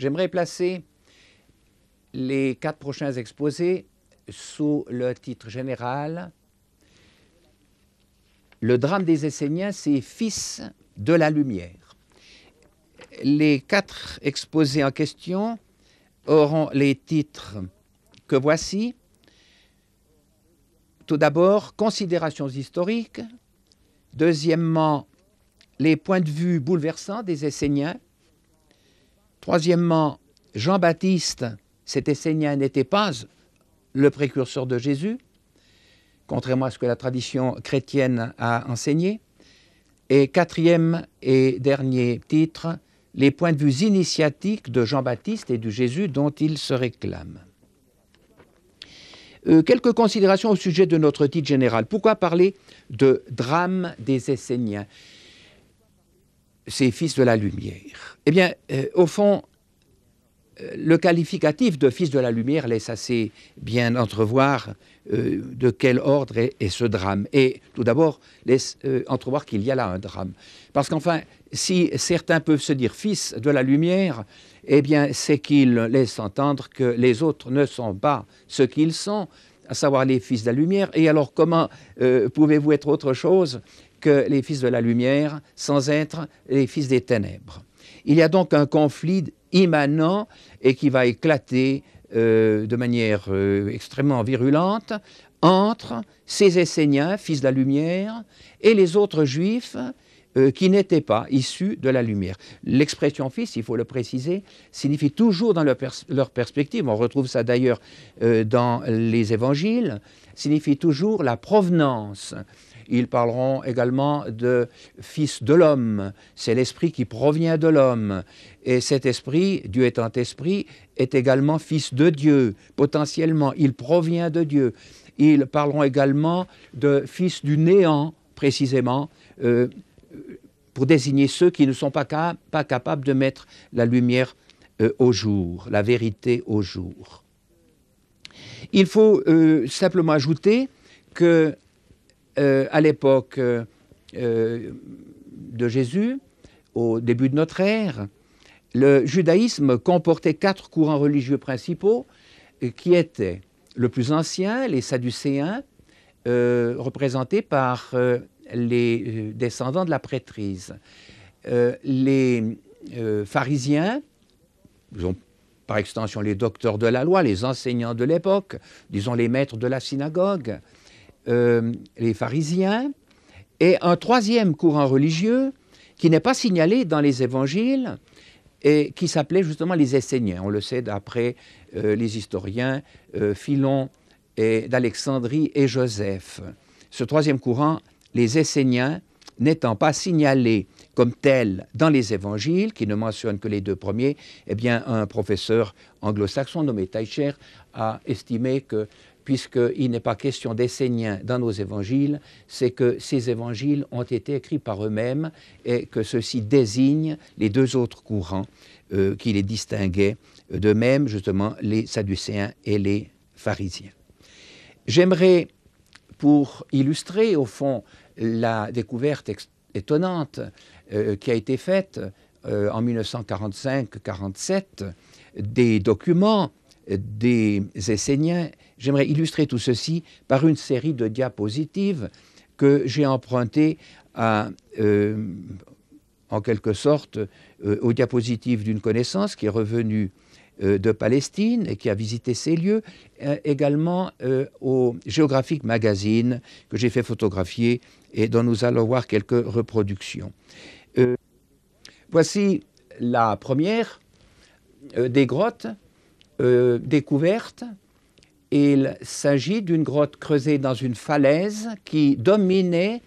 J'aimerais placer les quatre prochains exposés sous le titre général Le drame des Esséniens, c'est fils de la lumière. Les quatre exposés en question auront les titres que voici. Tout d'abord, considérations historiques. Deuxièmement, les points de vue bouleversants des Esséniens. Troisièmement, Jean-Baptiste, cet Essénien, n'était pas le précurseur de Jésus, contrairement à ce que la tradition chrétienne a enseigné. Et quatrième et dernier titre, les points de vue initiatiques de Jean-Baptiste et du Jésus dont il se réclame. Euh, quelques considérations au sujet de notre titre général. Pourquoi parler de drame des Esséniens, ces fils de la lumière eh bien, euh, au fond, euh, le qualificatif de fils de la lumière laisse assez bien entrevoir euh, de quel ordre est, ce drame. Et tout d'abord, laisse entrevoir qu'il y a là un drame. Parce qu'enfin, si certains peuvent se dire fils de la lumière, eh bien, c'est qu'ils laissent entendre que les autres ne sont pas ce qu'ils sont, à savoir les fils de la lumière. Et alors, comment pouvez-vous être autre chose que les fils de la lumière sans être les fils des ténèbres il y a donc un conflit immanent et qui va éclater euh, de manière euh, extrêmement virulente entre ces Esséniens, fils de la lumière, et les autres juifs euh, qui n'étaient pas issus de la lumière. L'expression fils, il faut le préciser, signifie toujours dans leur, leur perspective, on retrouve ça d'ailleurs dans les évangiles, signifie toujours la provenance. Ils parleront également de Fils de l'homme. C'est l'esprit qui provient de l'homme. Et cet esprit, Dieu étant esprit, est également Fils de Dieu, potentiellement. Il provient de Dieu. Ils parleront également de Fils du néant, précisément. Euh, pour désigner ceux qui ne sont pas, capables de mettre la lumière euh, au jour, la vérité au jour. Il faut euh, simplement ajouter que euh, à l'époque euh, euh, de Jésus, au début de notre ère, le judaïsme comportait quatre courants religieux principaux qui étaient le plus ancien, les Sadducéens, représentés par les descendants de la prêtrise. les pharisiens, par extension les docteurs de la loi, les enseignants de l'époque, disons les maîtres de la synagogue, euh, les pharisiens, et un troisième courant religieux qui n'est pas signalé dans les évangiles et qui s'appelait justement les Esséniens. On le sait d'après euh, les historiens euh, Philon d'Alexandrie et Joseph. Ce troisième courant, les Esséniens, n'étant pas signalé comme tel dans les évangiles, qui ne mentionnent que les deux premiers, eh bien, un professeur anglo-saxon nommé Teicher a estimé que puisqu'il n'est pas question d'Esséniens dans nos évangiles, c'est que ces évangiles ont été écrits par eux-mêmes et que ceci désigne les deux autres courants euh, qui les distinguaient, de même justement les Sadducéens et les pharisiens. J'aimerais, pour illustrer au fond la découverte étonnante euh, qui a été faite euh, en 1945-47 des documents des Esséniens, j'aimerais illustrer tout ceci par une série de diapositives que j'ai empruntées euh, en quelque sorte euh, aux diapositives d'une connaissance qui est revenue euh, de Palestine et qui a visité ces lieux, également au Géographique Magazine que j'ai fait photographier et dont nous allons voir quelques reproductions. voici la première des grottes euh, découverte. Il s'agit d'une grotte creusée dans une falaise qui dominait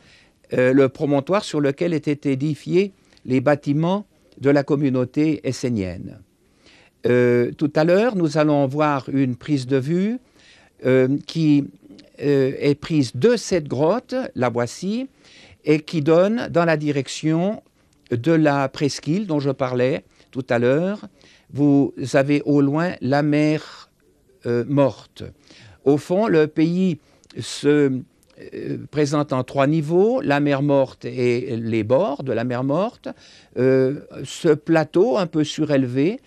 euh, le promontoire sur lequel étaient édifiés les bâtiments de la communauté essénienne. Euh, tout à l'heure, nous allons voir une prise de vue qui est prise de cette grotte, la voici, et qui donne dans la direction de la presqu'île dont je parlais tout à l'heure, vous avez au loin la mer euh, morte. Au fond, le pays se euh, présente en trois niveaux, la mer morte et les bords de la mer morte. Euh, ce plateau un peu surélevé,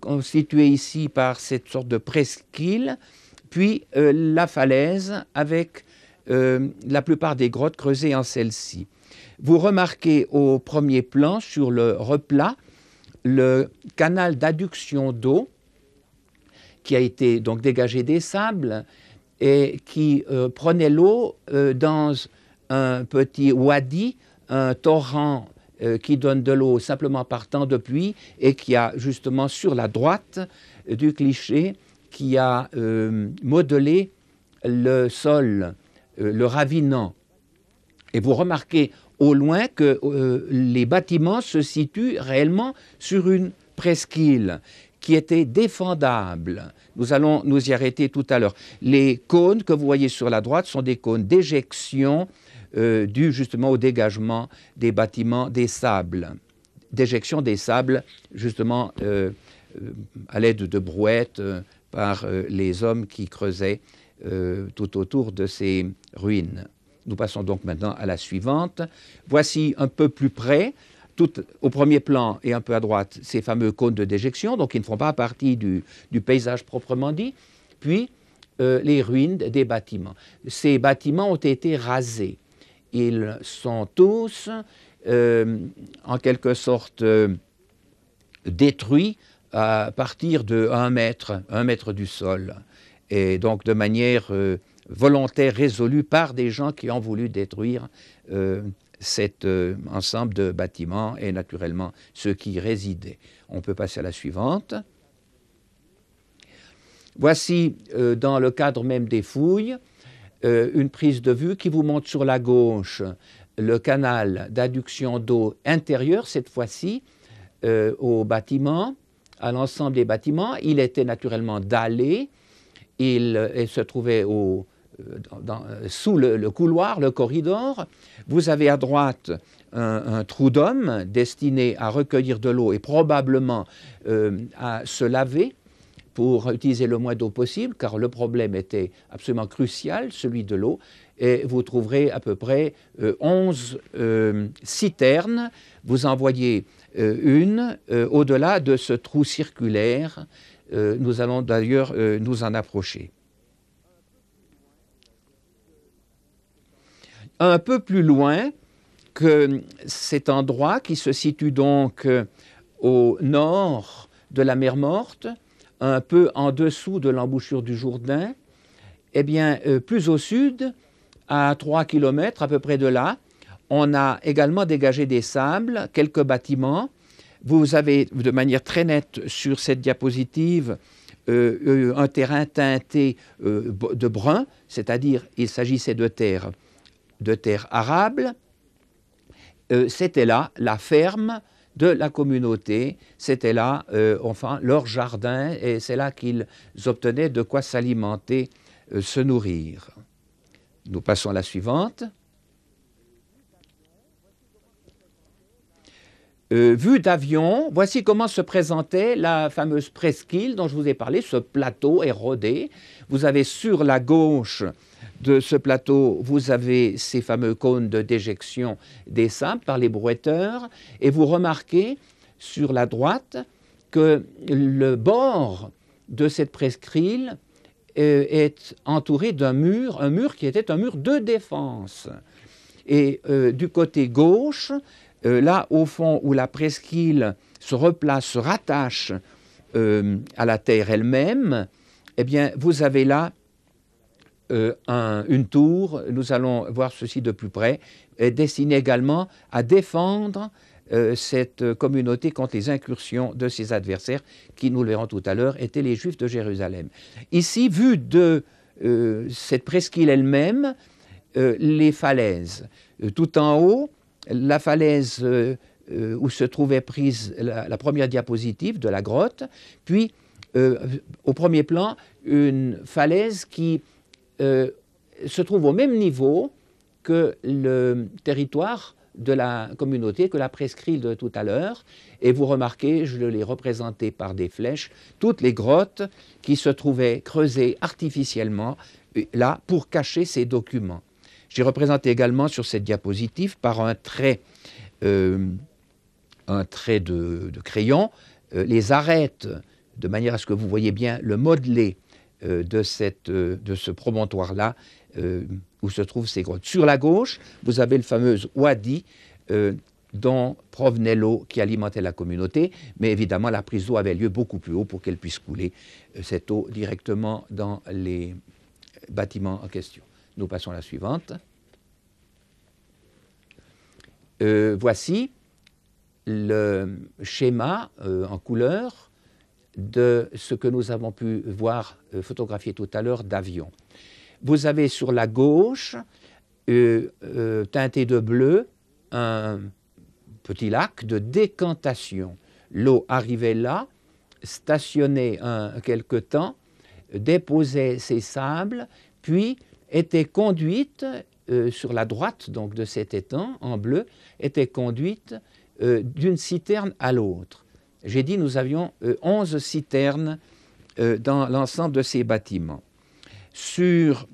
constitué ici par cette sorte de presqu'île, puis la falaise avec la plupart des grottes creusées en celle-ci. Vous remarquez au premier plan sur le replat le canal d'adduction d'eau qui a été donc dégagé des sables et qui euh, prenait l'eau euh, dans un petit wadi, un torrent euh, qui donne de l'eau simplement partant de pluie et qui a justement sur la droite du cliché qui a modelé le sol, le ravinant. Et vous remarquez au loin que euh, les bâtiments se situent réellement sur une presqu'île qui était défendable. Nous allons nous y arrêter tout à l'heure. Les cônes que vous voyez sur la droite sont des cônes d'éjection euh, dus justement au dégagement des bâtiments des sables. D'éjection des sables justement euh, à l'aide de brouettes par les hommes qui creusaient tout autour de ces ruines. Nous passons donc maintenant à la suivante. Voici un peu plus près, tout au premier plan et un peu à droite, ces fameux cônes de déjection, donc ils ne font pas partie du, paysage proprement dit. Puis, euh, les ruines des bâtiments. Ces bâtiments ont été rasés. Ils sont tous, euh, en quelque sorte, euh, détruits à partir de 1 mètre, 1 mètre du sol et donc de manière euh, volontaire, résolue par des gens qui ont voulu détruire euh, cet euh, ensemble de bâtiments et naturellement ceux qui y résidaient. On peut passer à la suivante. Voici, dans le cadre même des fouilles, une prise de vue qui vous montre sur la gauche le canal d'adduction d'eau intérieure, cette fois-ci, au bâtiment, à l'ensemble des bâtiments. Il était naturellement dallé, euh, il, se trouvait euh, euh, sous le, couloir, le corridor. Vous avez à droite un, trou d'homme destiné à recueillir de l'eau et probablement à se laver pour utiliser le moins d'eau possible, car le problème était absolument crucial, celui de l'eau. Et vous trouverez à peu près 11 citernes. Vous en voyez une au-delà de ce trou circulaire euh, nous allons d'ailleurs euh, nous en approcher. Un peu plus loin que cet endroit qui se situe donc euh, au nord de la mer Morte, un peu en dessous de l'embouchure du Jourdain, eh bien, plus au sud, à 3 km à peu près de là, on a également dégagé des sables, quelques bâtiments, vous avez de manière très nette sur cette diapositive euh, euh, un terrain teinté euh, de brun, c'est-à-dire il s'agissait de terres de terre arables. c'était là la ferme de la communauté, c'était là, enfin, leur jardin, et c'est là qu'ils obtenaient de quoi s'alimenter, se nourrir. Nous passons à la suivante. Euh, vue d'avion, voici comment se présentait la fameuse presqu'île dont je vous ai parlé, ce plateau érodé. Vous avez sur la gauche de ce plateau, vous avez ces fameux cônes de déjection des sables par les brouetteurs, et vous remarquez sur la droite que le bord de cette presqu'île euh, est entouré d'un mur, un mur qui était un mur de défense. Et euh, du côté gauche, euh, là, au fond, où la presqu'île se replace, se rattache euh, à la terre elle-même, eh bien, vous avez là euh, une tour, nous allons voir ceci de plus près, destinée également à défendre cette communauté contre les incursions de ses adversaires, qui, nous le verrons tout à l'heure, étaient les Juifs de Jérusalem. Ici, vu de cette presqu'île elle-même, les falaises, tout en haut, la falaise euh, euh, où se trouvait prise la, première diapositive de la grotte, puis euh, au premier plan une falaise qui se trouve au même niveau que le territoire de la communauté, que la prescrit de tout à l'heure. Et vous remarquez, je l'ai représenté par des flèches, toutes les grottes qui se trouvaient creusées artificiellement là pour cacher ces documents. J'ai représenté également sur cette diapositive par un trait, euh, un trait de, crayon, euh, les arêtes, de manière à ce que vous voyez bien le modelé euh, de, cette, de ce promontoire-là, où se trouvent ces grottes. Sur la gauche, vous avez le fameux Wadi, dont provenait l'eau qui alimentait la communauté, mais évidemment la prise d'eau avait lieu beaucoup plus haut pour qu'elle puisse couler cette eau directement dans les bâtiments en question. Nous passons à la suivante. Euh, voici le schéma euh, en couleur de ce que nous avons pu voir euh, photographier tout à l'heure d'avion. Vous avez sur la gauche, teinté de bleu, un petit lac de décantation. L'eau arrivait là, stationnait un, quelque temps, déposait ses sables, puis était conduite euh, sur la droite donc, de cet étang, en bleu, était conduite euh, d'une citerne à l'autre. J'ai dit nous avions 11 euh, citernes dans l'ensemble de ces bâtiments. Sur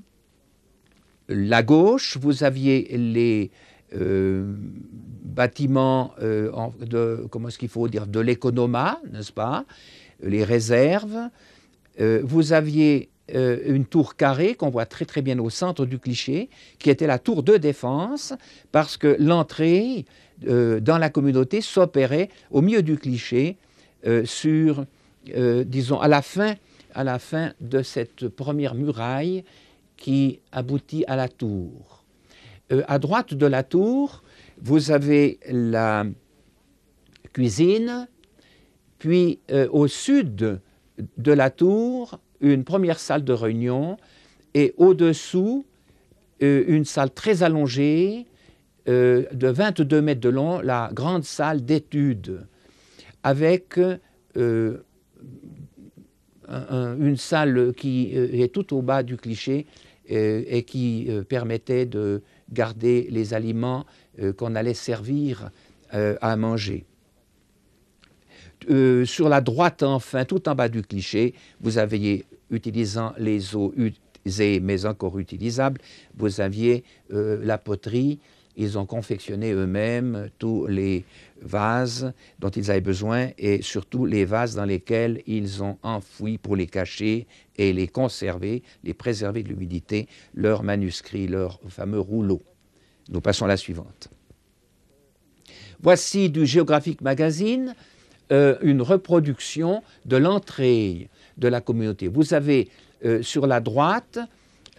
la gauche, vous aviez les bâtiments de, comment est-ce qu'il faut dire, de l'économa, n'est-ce pas, les réserves. vous aviez euh, une tour carrée qu'on voit très très bien au centre du cliché, qui était la tour de défense, parce que l'entrée euh, dans la communauté s'opérait au milieu du cliché, euh, sur, disons, à la, fin, à la fin de cette première muraille qui aboutit à la tour. à droite de la tour, vous avez la cuisine, puis au sud de la tour, une première salle de réunion et au-dessous, euh, une salle très allongée euh, de 22 mètres de long, la grande salle d'études, avec euh, une salle qui est tout au bas du cliché et qui permettait de garder les aliments qu'on allait servir à manger. sur la droite, enfin, tout en bas du cliché, vous aviez utilisant les eaux usées mais encore utilisables, vous aviez euh, la poterie. Ils ont confectionné eux-mêmes tous les vases dont ils avaient besoin et surtout les vases dans lesquels ils ont enfoui pour les cacher et les conserver, les préserver de l'humidité, leurs manuscrits, leurs fameux rouleaux. Nous passons à la suivante. Voici du Geographic Magazine euh, une reproduction de l'entrée de la communauté. Vous avez euh, sur la droite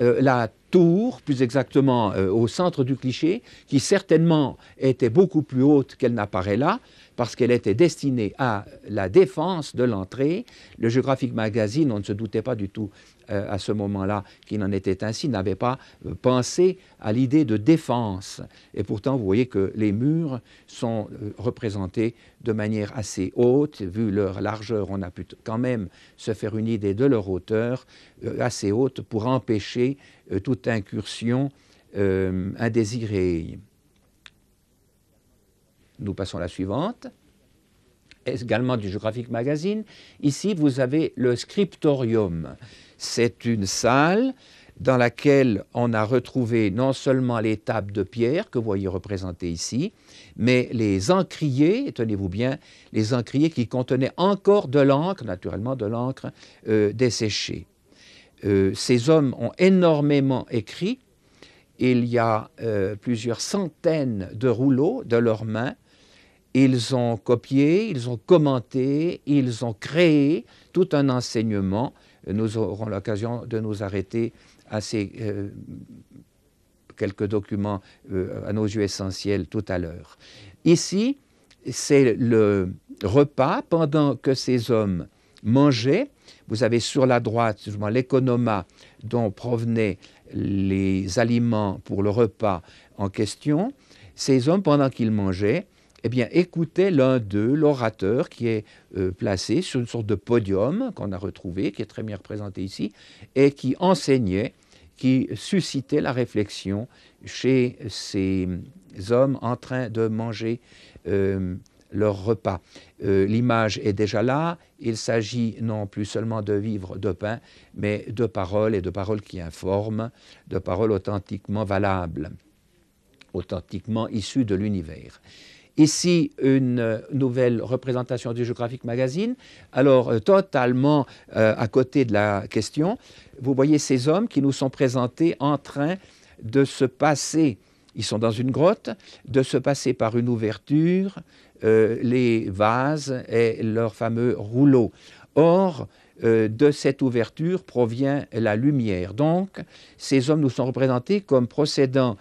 euh, la tour, plus exactement euh, au centre du cliché, qui certainement était beaucoup plus haute qu'elle n'apparaît là, parce qu'elle était destinée à la défense de l'entrée. Le Geographic Magazine, on ne se doutait pas du tout euh, à ce moment-là qu'il en était ainsi, n'avait pas euh, pensé à l'idée de défense. Et pourtant, vous voyez que les murs sont euh, représentés de manière assez haute. Vu leur largeur, on a pu quand même se faire une idée de leur hauteur assez haute pour empêcher toute incursion indésirée. Nous passons à la suivante. Également du Geographic Magazine. Ici, vous avez le scriptorium. C'est une salle dans laquelle on a retrouvé non seulement les tables de pierre que vous voyez représentées ici, mais les encriers, tenez-vous bien, les encriers qui contenaient encore de l'encre, naturellement de l'encre euh, desséchée. Euh, ces hommes ont énormément écrit. Il y a euh, plusieurs centaines de rouleaux de leurs mains ils ont copié, ils ont commenté, ils ont créé tout un enseignement. Nous aurons l'occasion de nous arrêter à ces euh, quelques documents euh, à nos yeux essentiels tout à l'heure. Ici, c'est le repas pendant que ces hommes mangeaient. Vous avez sur la droite l'économa dont provenaient les aliments pour le repas en question. Ces hommes, pendant qu'ils mangeaient, eh bien, écoutez l'un d'eux, l'orateur, qui est euh, placé sur une sorte de podium qu'on a retrouvé, qui est très bien représenté ici, et qui enseignait, qui suscitait la réflexion chez ces mm, hommes en train de manger euh, leur repas. Euh, l'image est déjà là, il s'agit non plus seulement de vivre de pain, mais de paroles et de paroles qui informent, de paroles authentiquement valables, authentiquement issues de l'univers. Ici, une euh, nouvelle représentation du Geographic Magazine. Alors, euh, totalement euh, à côté de la question, vous voyez ces hommes qui nous sont présentés en train de se passer, ils sont dans une grotte, de se passer par une ouverture, les vases et leur fameux rouleau. Or, de cette ouverture provient la lumière. Donc, ces hommes nous sont représentés comme procédant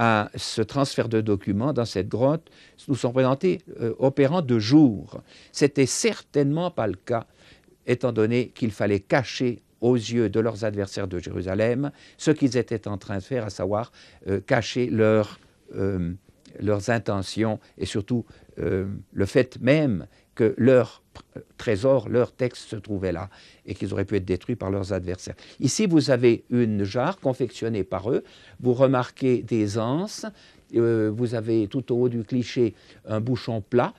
à ce transfert de documents dans cette grotte nous sont présentés euh, opérant de jour. C'était certainement pas le cas, étant donné qu'il fallait cacher aux yeux de leurs adversaires de Jérusalem ce qu'ils étaient en train de faire, à savoir euh, cacher euh, leurs intentions et surtout le fait même que leur trésor, leur texte se trouvait là et qu'ils auraient pu être détruits par leurs adversaires. Ici, vous avez une jarre confectionnée par eux, vous remarquez des anses, euh, vous avez tout au haut du cliché un bouchon plat,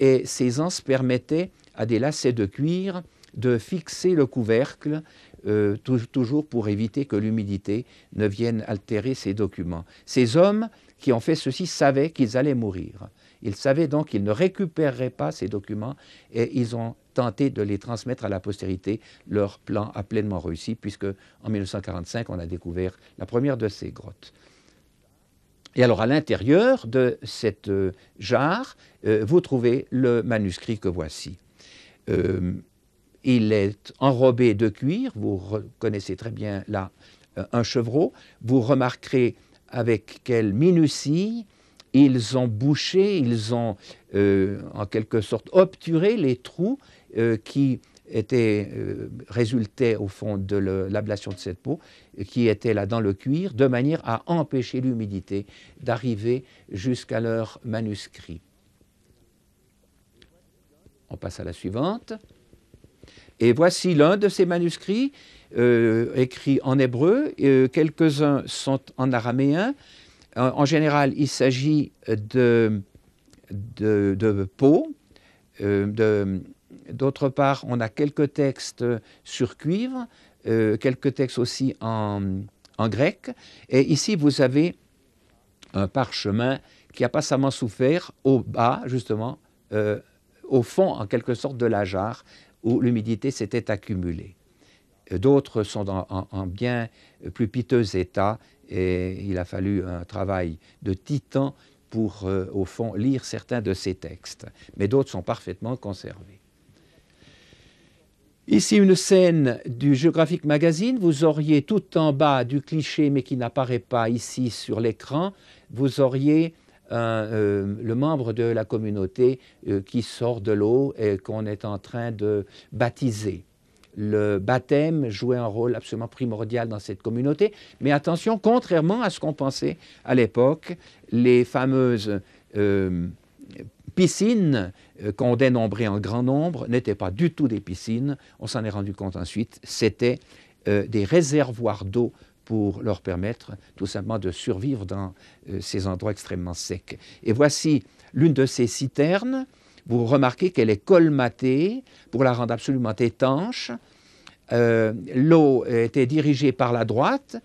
et ces anses permettaient à des lacets de cuir de fixer le couvercle, euh, toujours pour éviter que l'humidité ne vienne altérer ces documents. Ces hommes qui ont fait ceci savaient qu'ils allaient mourir. Ils savaient donc qu'ils ne récupéreraient pas ces documents et ils ont tenté de les transmettre à la postérité. Leur plan a pleinement réussi puisque en 1945, on a découvert la première de ces grottes. Et alors à l'intérieur de cette euh, jarre, euh, vous trouvez le manuscrit que voici. Euh, il est enrobé de cuir, vous reconnaissez très bien là un chevreau. Vous remarquerez avec quelle minutie ils ont bouché, ils ont euh, en quelque sorte obturé les trous euh, qui étaient, euh, résultaient au fond de l'ablation de cette peau, qui était là dans le cuir, de manière à empêcher l'humidité d'arriver jusqu'à leur manuscrit. On passe à la suivante. Et voici l'un de ces manuscrits écrits en hébreu, quelques-uns sont en araméen, euh, en général, il s'agit de, de, peau. D'autre part, on a quelques textes sur cuivre, euh, quelques textes aussi en, en, grec. Et ici, vous avez un parchemin qui a passamment souffert au bas, justement, euh, au fond, en quelque sorte, de la jarre où l'humidité s'était accumulée. D'autres sont en, bien plus piteux état et il a fallu un travail de titan pour, euh, au fond, lire certains de ces textes. Mais d'autres sont parfaitement conservés. Ici, une scène du Geographic Magazine. Vous auriez tout en bas du cliché, mais qui n'apparaît pas ici sur l'écran, vous auriez euh, le membre de la communauté euh, qui sort de l'eau et qu'on est en train de baptiser le baptême jouait un rôle absolument primordial dans cette communauté. Mais attention, contrairement à ce qu'on pensait à l'époque, les fameuses euh, piscines euh, qu'on dénombrait en grand nombre n'étaient pas du tout des piscines. On s'en est rendu compte ensuite. C'était euh, des réservoirs d'eau pour leur permettre tout simplement de survivre dans ces endroits extrêmement secs. Et voici l'une de ces citernes vous remarquez qu'elle est colmatée pour la rendre absolument étanche. Euh, l'eau était dirigée par la droite.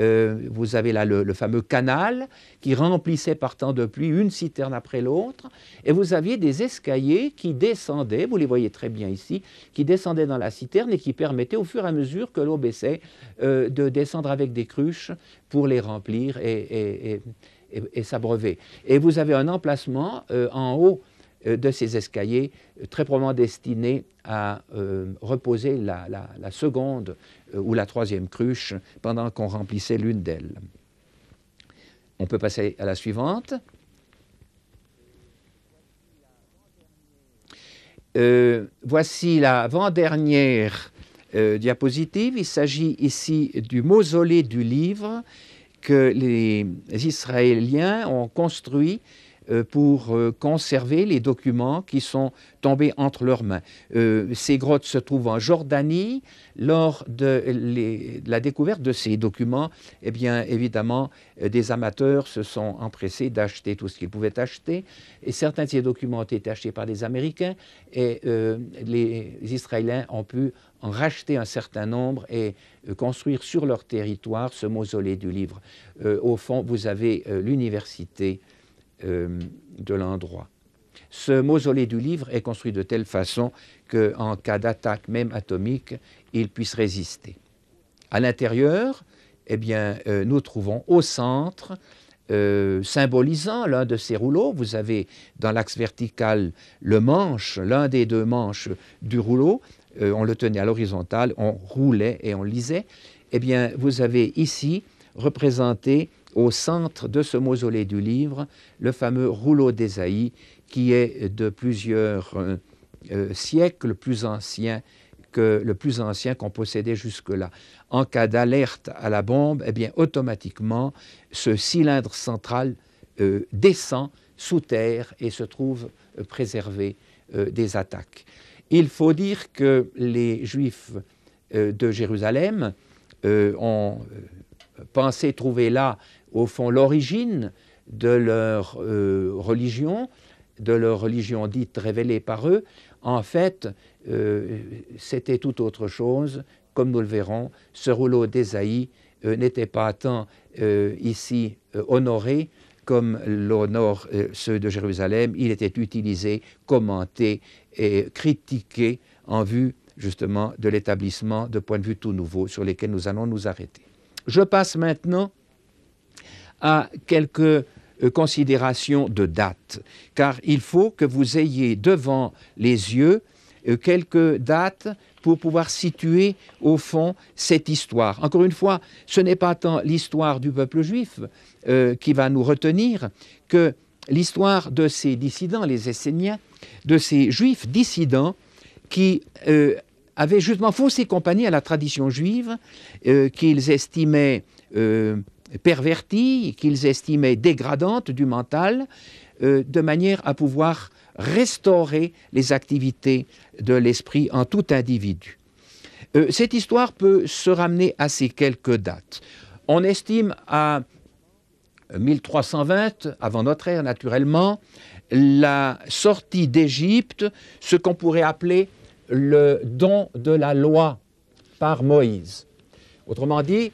Euh, vous avez là le, fameux canal qui remplissait par temps de pluie une citerne après l'autre. Et vous aviez des escaliers qui descendaient, vous les voyez très bien ici, qui descendaient dans la citerne et qui permettaient au fur et à mesure que l'eau baissait euh, de descendre avec des cruches pour les remplir et, s'abreuver. Et vous avez un emplacement en haut euh, de ces escaliers, euh, très probablement destinés à euh, reposer la, seconde ou la troisième cruche pendant qu'on remplissait l'une d'elles. On peut passer à la suivante. voici l'avant-dernière diapositive. Il s'agit ici du mausolée du livre que les Israéliens ont construit euh, pour euh, conserver les documents qui sont tombés entre leurs mains. Euh, ces grottes se trouvent en Jordanie. Lors de, la découverte de ces documents, eh bien, évidemment, des amateurs se sont empressés d'acheter tout ce qu'ils pouvaient acheter. Et certains de ces documents ont été achetés par des Américains et les Israéliens ont pu en racheter un certain nombre et construire sur leur territoire ce mausolée du livre. au fond, vous avez l'université euh, de l'endroit. Ce mausolée du livre est construit de telle façon que, en cas d'attaque, même atomique, il puisse résister. À l'intérieur, eh bien, euh, nous trouvons au centre, euh, symbolisant l'un de ces rouleaux, vous avez dans l'axe vertical le manche, l'un des deux manches du rouleau, on le tenait à l'horizontale, on roulait et on lisait. Eh bien, vous avez ici représenté au centre de ce mausolée du livre le fameux rouleau d'Ésaïe qui est de plusieurs euh, euh, siècles plus ancien que le plus ancien qu'on possédait jusque-là. En cas d'alerte à la bombe, eh bien automatiquement ce cylindre central euh, descend sous terre et se trouve préservé des attaques. Il faut dire que les Juifs de Jérusalem ont pensé trouver là au fond, l'origine de leur euh, religion, de leur religion dite révélée par eux, en fait, euh, c'était tout autre chose, comme nous le verrons. Ce rouleau d'Ésaïe euh, n'était pas tant ici honoré comme l'honorent ceux de Jérusalem, il était utilisé, commenté et critiqué en vue justement de l'établissement de points de vue tout nouveaux sur lesquels nous allons nous arrêter. Je passe maintenant à quelques euh, considérations de date, car il faut que vous ayez devant les yeux euh, quelques dates pour pouvoir situer au fond cette histoire. Encore une fois, ce n'est pas tant l'histoire du peuple juif euh, qui va nous retenir que l'histoire de ces dissidents, les Esséniens, de ces juifs dissidents qui avaient justement faussé compagnie à la tradition juive, qu'ils estimaient perverties, qu'ils estimaient dégradantes du mental, euh, de manière à pouvoir restaurer les activités de l'esprit en tout individu. Euh, cette histoire peut se ramener à ces quelques dates. On estime à 1320, avant notre ère naturellement, la sortie d'Égypte, ce qu'on pourrait appeler le don de la loi par Moïse. Autrement dit,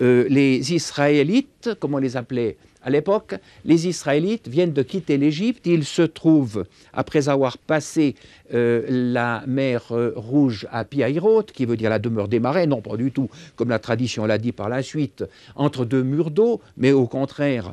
euh, les Israélites, comme on les appelait à l'époque, les Israélites viennent de quitter l'Égypte. Ils se trouvent, après avoir passé euh, la mer euh, Rouge à Piairot, qui veut dire la demeure des marais, non pas du tout, comme la tradition l'a dit par la suite, entre deux murs d'eau, mais au contraire,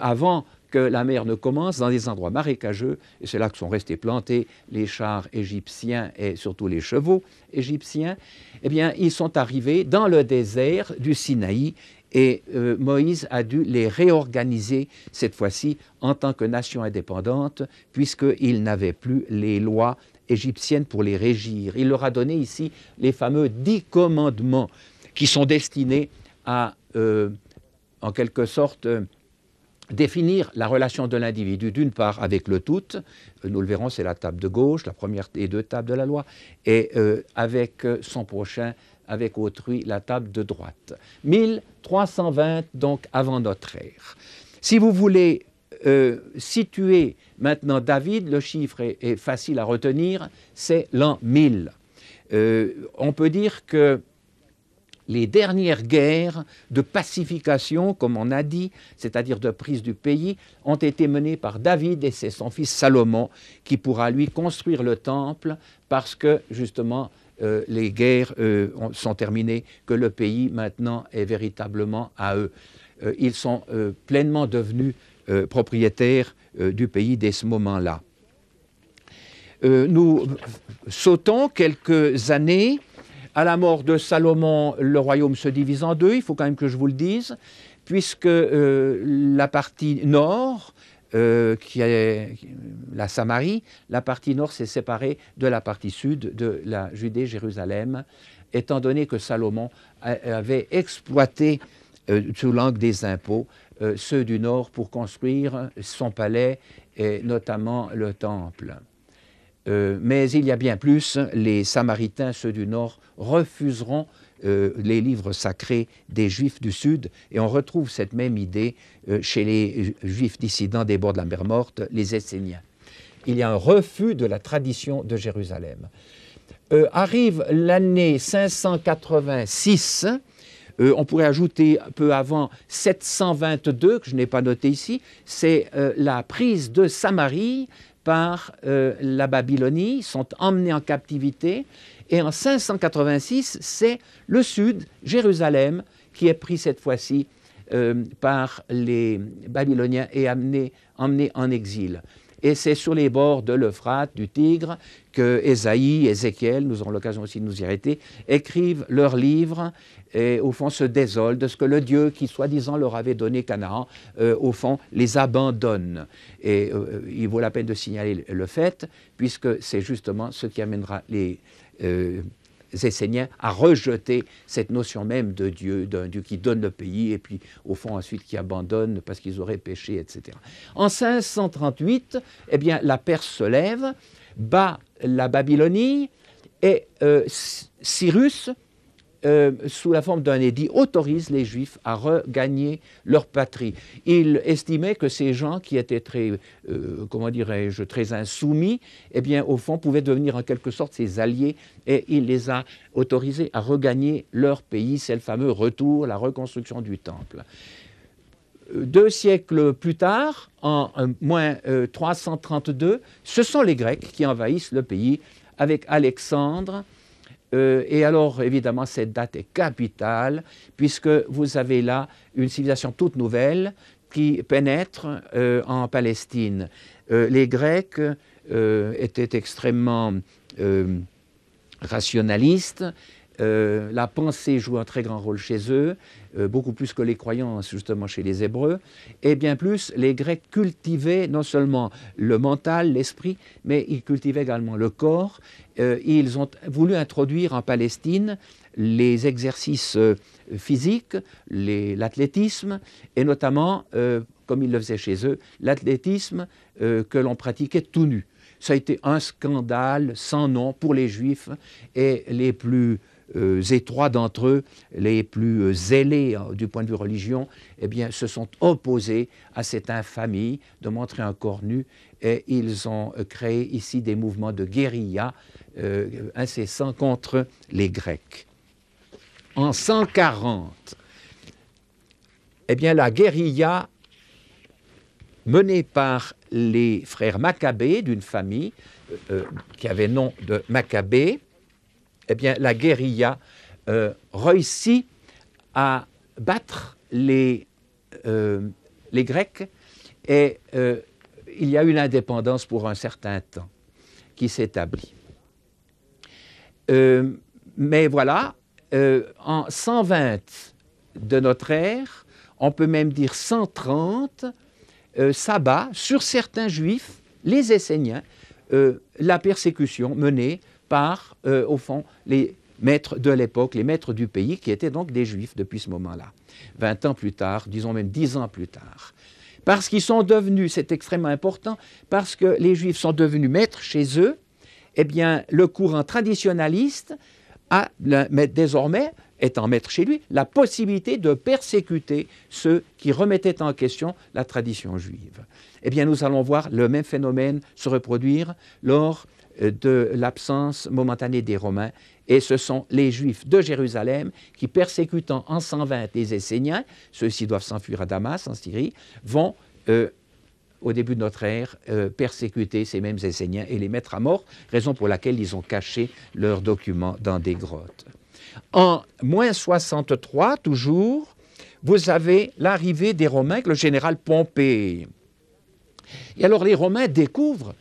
avant que la mer ne commence dans des endroits marécageux, et c'est là que sont restés plantés les chars égyptiens et surtout les chevaux égyptiens, eh bien, ils sont arrivés dans le désert du Sinaï et euh, Moïse a dû les réorganiser cette fois-ci en tant que nation indépendante, puisqu'ils n'avaient plus les lois égyptiennes pour les régir. Il leur a donné ici les fameux dix commandements qui sont destinés à, euh, en quelque sorte, euh, définir la relation de l'individu, d'une part, avec le tout, euh, nous le verrons, c'est la table de gauche, la première et deux tables de la loi, et euh, avec euh, son prochain, avec autrui, la table de droite. 1320, donc, avant notre ère. Si vous voulez situer maintenant David, le chiffre est, facile à retenir, c'est l'an 1000. on peut dire que les dernières guerres de pacification, comme on a dit, c'est-à-dire de prise du pays, ont été menées par David et c'est son fils Salomon qui pourra lui construire le temple parce que justement euh, les guerres euh, sont terminées, que le pays maintenant est véritablement à eux. Euh, ils sont pleinement devenus propriétaires du pays dès ce moment-là. nous sautons quelques années à la mort de Salomon, le royaume se divise en deux, il faut quand même que je vous le dise, puisque euh, la partie nord, euh, qui est la Samarie, la partie nord s'est séparée de la partie sud de la Judée-Jérusalem, étant donné que Salomon avait exploité euh, sous l'angle des impôts ceux du nord pour construire son palais et notamment le temple. Euh, mais il y a bien plus, hein, les Samaritains, ceux du Nord, refuseront euh, les livres sacrés des Juifs du Sud, et on retrouve cette même idée euh, chez les Juifs dissidents des bords de la mer Morte, les Esséniens. Il y a un refus de la tradition de Jérusalem. arrive l'année 586, hein, on pourrait ajouter un peu avant 722, que je n'ai pas noté ici, c'est la prise de Samarie par euh, la Babylonie, sont emmenés en captivité. Et en 586, c'est le sud, Jérusalem, qui est pris cette fois-ci euh, par les Babyloniens et amené, emmené en exil. Et c'est sur les bords de l'Euphrate, du Tigre, que Ésaïe, Ézéchiel, nous aurons l'occasion aussi de nous y arrêter, écrivent leurs livres et au fond se désolent de ce que le Dieu qui soi-disant leur avait donné Canaan, euh, au fond, les abandonne. Et euh, euh, il vaut la peine de signaler le fait, puisque c'est justement ce qui amènera les... Esséniens à rejeter cette notion même de Dieu, d'un Dieu qui donne le pays et puis au fond ensuite qui abandonne parce qu'ils auraient péché, etc. En 538, eh bien, la Perse se lève, bat la Babylonie et euh, Cyrus, euh, sous la forme d'un édit, autorise les Juifs à regagner leur patrie. Il estimait que ces gens qui étaient très, euh, comment dirais-je, très insoumis, eh bien, au fond, pouvaient devenir en quelque sorte ses alliés, et il les a autorisés à regagner leur pays. C'est le fameux retour, la reconstruction du temple. Euh, deux siècles plus tard, en moins 332, ce sont les Grecs qui envahissent le pays avec Alexandre euh, et alors, évidemment, cette date est capitale, puisque vous avez là une civilisation toute nouvelle qui pénètre euh, en Palestine. Euh, les Grecs étaient extrêmement rationalistes. la pensée joue un très grand rôle chez eux, beaucoup plus que les croyances justement chez les Hébreux. Et bien plus, les Grecs cultivaient non seulement le mental, l'esprit, mais ils cultivaient également le corps. Euh, ils ont voulu introduire en Palestine les exercices euh, physiques, l'athlétisme, et notamment, euh, comme ils le faisaient chez eux, l'athlétisme que l'on pratiquait tout nu. Ça a été un scandale sans nom pour les Juifs et les plus étroits d'entre eux, les plus zélés du point de vue religion, eh bien, se sont opposés à cette infamie de montrer un corps nu et ils ont créé ici des mouvements de guérilla euh, incessant hein, contre les Grecs. En 140, eh bien, la guérilla menée par les frères Maccabées d'une famille euh, euh, qui avait nom de Maccabée, eh bien, la guérilla réussit à battre les, les Grecs et il y a eu l'indépendance pour un certain temps qui s'établit. Euh, mais voilà, euh, en 120 de notre ère, on peut même dire 130, euh, s'abat sur certains juifs, les Esséniens, euh, la persécution menée par, au fond, les maîtres de l'époque, les maîtres du pays, qui étaient donc des juifs depuis ce moment-là. 20 ans plus tard, disons même 10 ans plus tard parce qu'ils sont devenus, c'est extrêmement important, parce que les Juifs sont devenus maîtres chez eux, eh bien, le courant traditionnaliste a, désormais, étant maître chez lui, la possibilité de persécuter ceux qui remettaient en question la tradition juive. Eh bien, nous allons voir le même phénomène se reproduire lors euh, de l'absence momentanée des Romains. Et ce sont les Juifs de Jérusalem qui, persécutant en 120 les Esséniens, ceux-ci doivent s'enfuir à Damas, en Syrie, vont euh, au début de notre ère, euh, persécuter ces mêmes Esséniens et les mettre à mort, raison pour laquelle ils ont caché leurs documents dans des grottes. En moins 63, toujours, vous avez l'arrivée des Romains le général Pompée. Et alors les Romains découvrent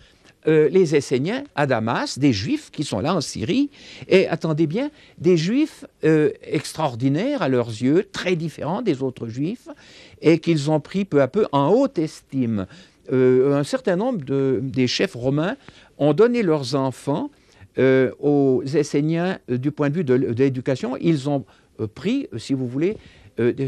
euh, les Esséniens à Damas, des Juifs qui sont là en Syrie, et attendez bien, des Juifs euh, extraordinaires à leurs yeux, très différents des autres Juifs, et qu'ils ont pris peu à peu en haute estime. Euh, un certain nombre des chefs romains ont donné leurs enfants aux Esséniens du point de vue de l'éducation. Ils ont pris, si vous voulez,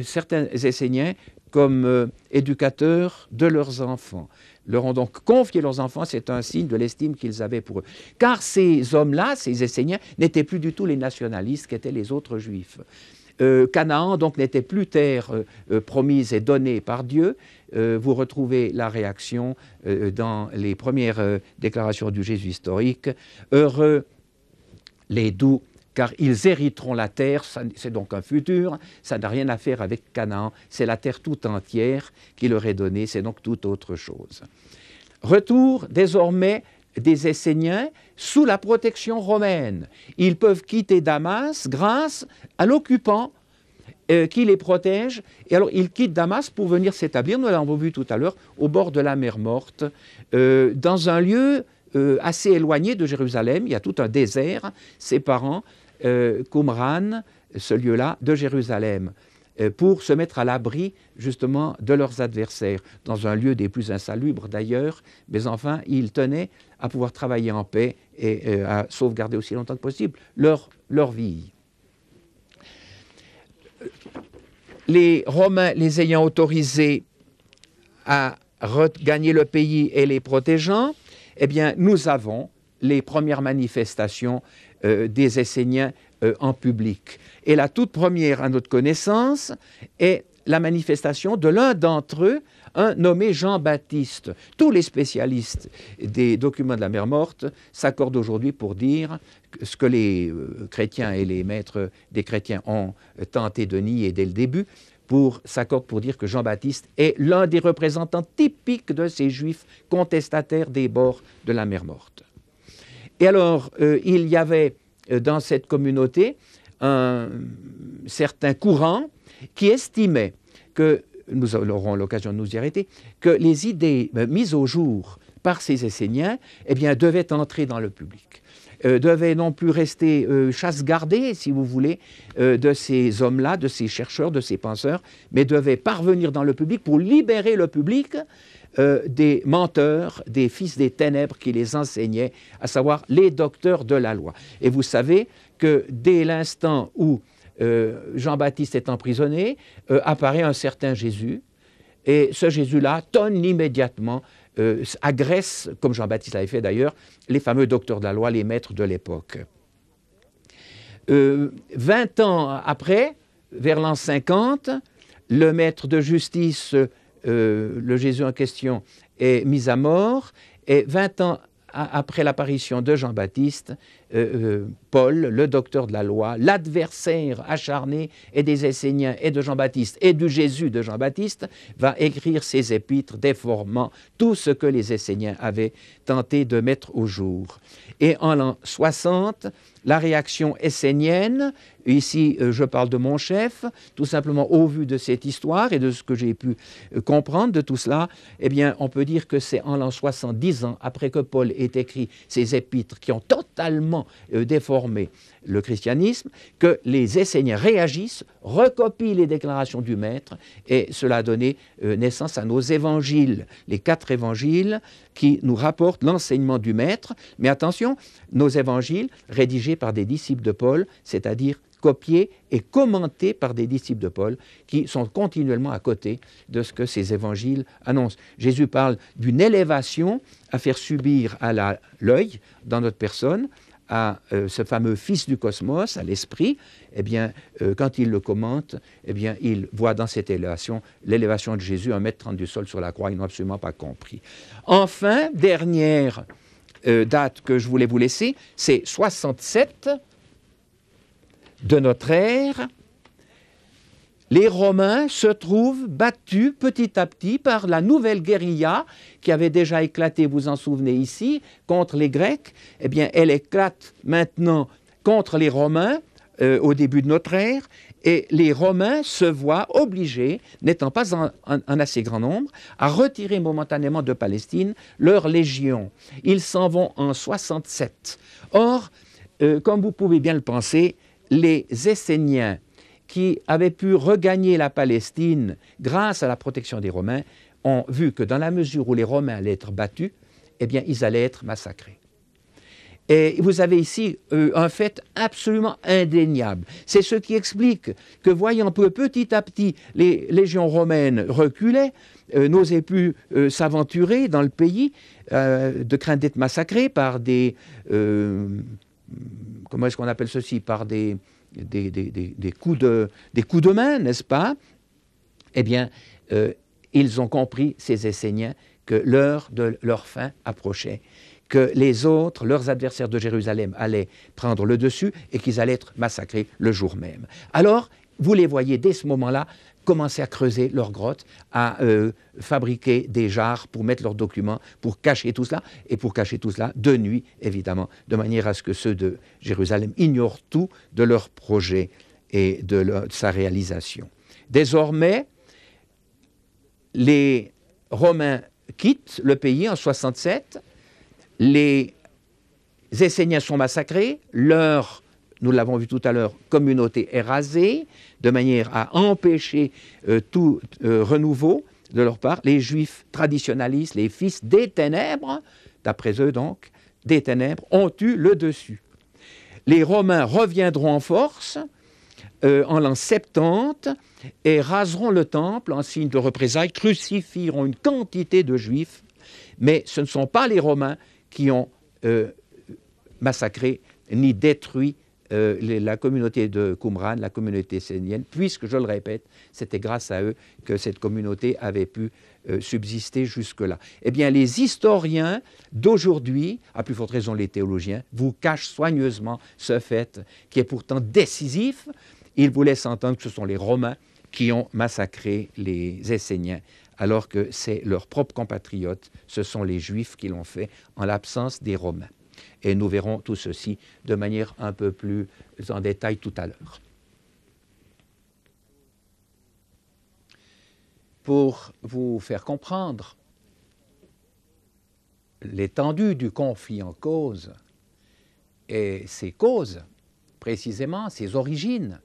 certains Esséniens comme éducateurs de leurs enfants leur ont donc confié leurs enfants, c'est un signe de l'estime qu'ils avaient pour eux. Car ces hommes-là, ces Esséniens, n'étaient plus du tout les nationalistes qu'étaient les autres Juifs. Euh, Canaan, donc, n'était plus terre euh, euh, promise et donnée par Dieu. vous retrouvez la réaction dans les premières déclarations du Jésus historique. Heureux les doux car ils hériteront la terre, c'est donc un futur, ça n'a rien à faire avec Canaan, c'est la terre tout entière qui leur est donnée, c'est donc toute autre chose. Retour désormais des Esséniens sous la protection romaine. Ils peuvent quitter Damas grâce à l'occupant euh, qui les protège. Et alors ils quittent Damas pour venir s'établir, nous l'avons vu tout à l'heure, au bord de la mer Morte, euh, dans un lieu euh, assez éloigné de Jérusalem. Il y a tout un désert séparant euh, Qumran, ce lieu-là, de Jérusalem euh, pour se mettre à l'abri justement de leurs adversaires, dans un lieu des plus insalubres d'ailleurs, mais enfin, ils tenaient à pouvoir travailler en paix et euh, à sauvegarder aussi longtemps que possible leur, leur vie. Les Romains les ayant autorisés à regagner le pays et les protégeant, eh bien, nous avons les premières manifestations euh, des Esséniens euh, en public. Et la toute première à notre connaissance est la manifestation de l'un d'entre eux, un nommé Jean-Baptiste. Tous les spécialistes des documents de la mer morte s'accordent aujourd'hui pour dire ce que les euh, chrétiens et les maîtres des chrétiens ont tenté de nier dès le début, pour s'accordent pour dire que Jean-Baptiste est l'un des représentants typiques de ces juifs contestataires des bords de la mer morte. Et alors, euh, il y avait euh, dans cette communauté un certain courant qui estimait que, nous aurons l'occasion de nous y arrêter, que les idées euh, mises au jour par ces Esséniens eh bien, devaient entrer dans le public. Euh, devait non plus rester euh, chasse gardée, si vous voulez, euh, de ces hommes-là, de ces chercheurs, de ces penseurs, mais devait parvenir dans le public pour libérer le public des menteurs, des fils des ténèbres qui les enseignaient, à savoir les docteurs de la loi. Et vous savez que dès l'instant où Jean-Baptiste est emprisonné, apparaît un certain Jésus, et ce Jésus-là tonne immédiatement euh, agresse, comme Jean-Baptiste l'avait fait d'ailleurs, les fameux docteurs de la loi, les maîtres de l'époque. Euh, vingt 20 ans après, vers l'an 50, le maître de justice, euh, le Jésus en question, est mis à mort. Et 20 ans après l'apparition de Jean-Baptiste, euh, euh, Paul, le docteur de la loi, l'adversaire acharné et des Esséniens et de Jean-Baptiste et du Jésus de Jean-Baptiste, va écrire ses épîtres déformant tout ce que les Esséniens avaient tenté de mettre au jour. Et en l'an 60, la réaction essénienne, ici euh, je parle de mon chef, tout simplement au vu de cette histoire et de ce que j'ai pu euh, comprendre de tout cela, eh bien on peut dire que c'est en l'an 70 ans après que Paul ait écrit ses épîtres qui ont totalement euh, déformé le christianisme, que les Esséniens réagissent, recopient les déclarations du Maître, et cela a donné euh, naissance à nos évangiles, les quatre évangiles qui nous rapportent l'enseignement du Maître. Mais attention, nos évangiles rédigés par des disciples de Paul, c'est-à-dire copiés et commentés par des disciples de Paul qui sont continuellement à côté de ce que ces évangiles annoncent. Jésus parle d'une élévation à faire subir à l'œil dans notre personne, à euh, ce fameux fils du cosmos, à l'esprit, eh bien, euh, quand il le commente, eh bien, il voit dans cette élévation, l'élévation de Jésus, un mètre trente du sol sur la croix, Il n'a absolument pas compris. Enfin, dernière euh, date que je voulais vous laisser, c'est 67 de notre ère, les Romains se trouvent battus petit à petit par la nouvelle guérilla qui avait déjà éclaté, vous en souvenez ici, contre les Grecs. Eh bien, elle éclate maintenant contre les Romains euh, au début de notre ère, et les Romains se voient obligés, n'étant pas en, assez grand nombre, à retirer momentanément de Palestine leur légion. Ils s'en vont en 67. Or, euh, comme vous pouvez bien le penser, les Esséniens qui avaient pu regagner la Palestine grâce à la protection des Romains ont vu que dans la mesure où les Romains allaient être battus, eh bien, ils allaient être massacrés. Et vous avez ici euh, un fait absolument indéniable. C'est ce qui explique que voyant peu petit à petit les légions romaines reculaient, euh, n'osaient plus euh, s'aventurer dans le pays, de crainte d'être massacrés par des... comment est-ce qu'on appelle ceci Par des des, coups de, des coups de main, n'est-ce pas Eh bien, euh, ils ont compris, ces Esséniens, que l'heure de leur fin approchait, que les autres, leurs adversaires de Jérusalem, allaient prendre le dessus et qu'ils allaient être massacrés le jour même. Alors, vous les voyez dès ce moment-là commencer à creuser leurs grottes, à euh, fabriquer des jarres pour mettre leurs documents, pour cacher tout cela, et pour cacher tout cela de nuit, évidemment, de manière à ce que ceux de Jérusalem ignorent tout de leur projet et de, de sa réalisation. Désormais, les Romains quittent le pays en 67, les Esséniens sont massacrés, leur nous l'avons vu tout à l'heure, communauté érasée de manière à empêcher euh, tout euh, renouveau de leur part. Les juifs traditionalistes, les fils des ténèbres, d'après eux donc, des ténèbres, ont eu le dessus. Les Romains reviendront en force euh, en l'an 70 et raseront le temple en signe de représailles, crucifieront une quantité de juifs, mais ce ne sont pas les Romains qui ont massacré ni détruit euh, la communauté de Qumran, la communauté sénienne, puisque, je le répète, c'était grâce à eux que cette communauté avait pu euh, subsister jusque-là. Eh bien, les historiens d'aujourd'hui, à plus forte raison les théologiens, vous cachent soigneusement ce fait qui est pourtant décisif. Ils vous laissent entendre que ce sont les Romains qui ont massacré les Esséniens alors que c'est leurs propres compatriotes, ce sont les Juifs qui l'ont fait en l'absence des Romains. Et nous verrons tout ceci de manière un peu plus en détail tout à l'heure. Pour vous faire comprendre l'étendue du conflit en cause et ses causes, précisément ses origines,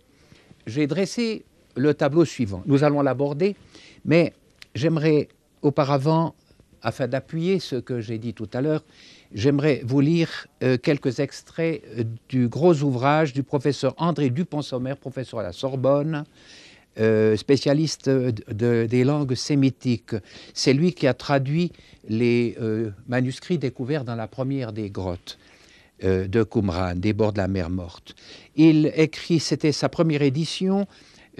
j'ai dressé le tableau suivant. Nous allons l'aborder, mais j'aimerais auparavant, afin d'appuyer ce que j'ai dit tout à l'heure, J'aimerais vous lire euh, quelques extraits euh, du gros ouvrage du professeur André Dupont-Sommer, professeur à la Sorbonne, euh, spécialiste des langues sémitiques. C'est lui qui a traduit les manuscrits découverts dans la première des grottes de Qumran, des bords de la mer Morte. Il écrit, c'était sa première édition,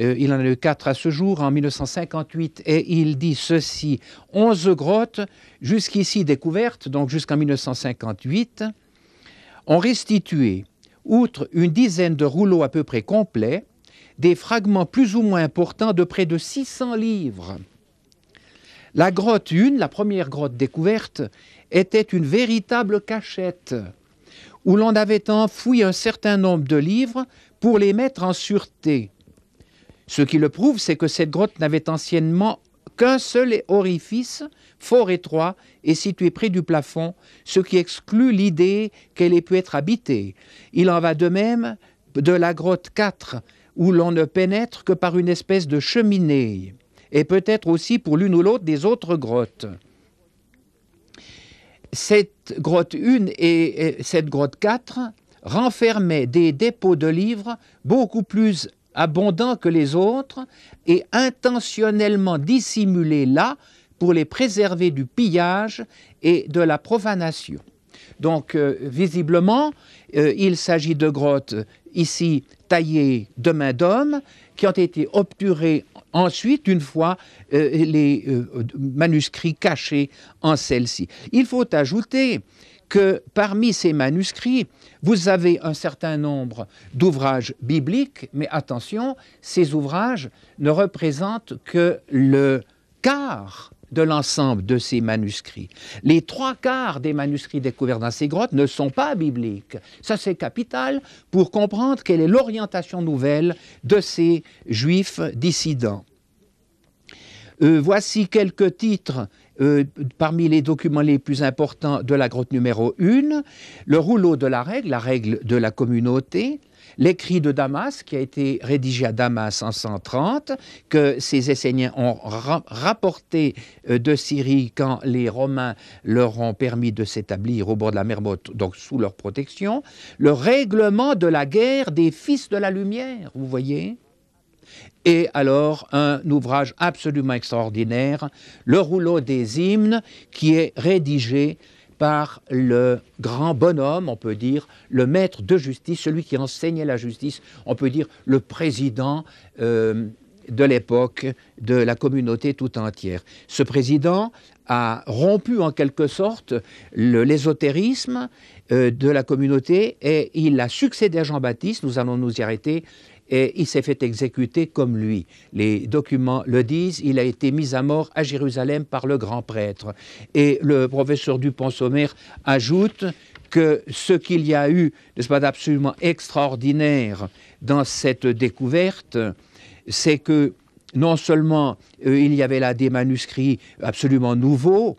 euh, il en a eu quatre à ce jour, en 1958, et il dit ceci, Onze grottes jusqu'ici découvertes, donc jusqu'en 1958, ont restitué, outre une dizaine de rouleaux à peu près complets, des fragments plus ou moins importants de près de 600 livres. La grotte 1, la première grotte découverte, était une véritable cachette où l'on avait enfoui un certain nombre de livres pour les mettre en sûreté. Ce qui le prouve, c'est que cette grotte n'avait anciennement qu'un seul orifice, fort étroit et situé près du plafond, ce qui exclut l'idée qu'elle ait pu être habitée. Il en va de même de la grotte 4, où l'on ne pénètre que par une espèce de cheminée, et peut-être aussi pour l'une ou l'autre des autres grottes. Cette grotte 1 et cette grotte 4 renfermaient des dépôts de livres beaucoup plus abondants que les autres, et intentionnellement dissimulés là pour les préserver du pillage et de la profanation. Donc, euh, visiblement, euh, il s'agit de grottes ici taillées de main d'homme, qui ont été obturées ensuite, une fois euh, les manuscrits cachés en celle-ci. Il faut ajouter que parmi ces manuscrits, vous avez un certain nombre d'ouvrages bibliques, mais attention, ces ouvrages ne représentent que le quart de l'ensemble de ces manuscrits. Les trois quarts des manuscrits découverts dans ces grottes ne sont pas bibliques. Ça, c'est capital pour comprendre quelle est l'orientation nouvelle de ces juifs dissidents. Euh, voici quelques titres euh, parmi les documents les plus importants de la grotte numéro 1, le rouleau de la règle, la règle de la communauté, l'écrit de Damas, qui a été rédigé à Damas en 130, que ces Esséniens ont rapporté euh, de Syrie quand les Romains leur ont permis de s'établir au bord de la mer Morte, donc sous leur protection, le règlement de la guerre des fils de la lumière, vous voyez et alors, un ouvrage absolument extraordinaire, Le rouleau des hymnes, qui est rédigé par le grand bonhomme, on peut dire, le maître de justice, celui qui enseignait la justice, on peut dire le président euh, de l'époque de la communauté tout entière. Ce président a rompu en quelque sorte l'ésotérisme euh, de la communauté et il a succédé à Jean-Baptiste, nous allons nous y arrêter et il s'est fait exécuter comme lui. Les documents le disent, il a été mis à mort à Jérusalem par le grand prêtre. Et le professeur Dupont-Sommer ajoute que ce qu'il y a eu, n'est-ce pas, d'absolument extraordinaire dans cette découverte, c'est que non seulement euh, il y avait là des manuscrits absolument nouveaux,